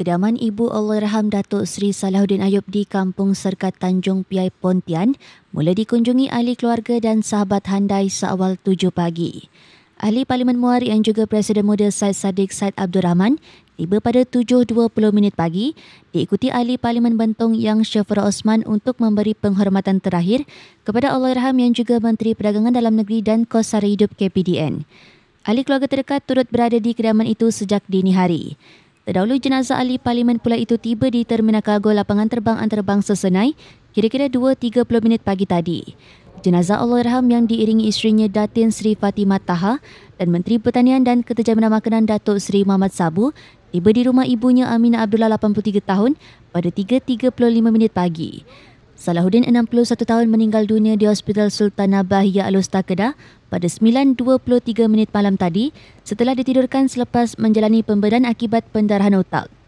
Kediaman Ibu Allahyarham Datuk Seri Salahuddin Ayub di Kampung Serkat Tanjung Piai Pontian mula dikunjungi ahli keluarga dan sahabat handai seawal 7 pagi. Ahli Parlimen Muar yang juga Presiden Muda Syed Saddiq Syed Abdul Rahman tiba pada 7.20 minit pagi diikuti Ahli Parlimen Bentong Yang Syafur Osman untuk memberi penghormatan terakhir kepada Allahyarham yang juga Menteri Perdagangan Dalam Negeri dan Kosara Hidup KPDN. Ahli keluarga terdekat turut berada di kediaman itu sejak dini hari. Terdahulu jenazah ahli parlimen pula itu tiba di Terminal Kargo Lapangan Terbang Antarabangsa Senai kira-kira 2.30 minit pagi tadi. Jenazah Allahyarham yang diiringi isterinya Datin Sri Fatimah Taha dan Menteri Pertanian dan Keterjaminan Makanan Datuk Sri Muhammad Sabu tiba di rumah ibunya Aminah Abdullah 83 tahun pada 3.35 minit pagi. Salahuddin 61 tahun meninggal dunia di Hospital Sultanah Bahia Alusta Kedah pada 9.23 minit malam tadi setelah ditidurkan selepas menjalani pembedahan akibat pendarahan otak.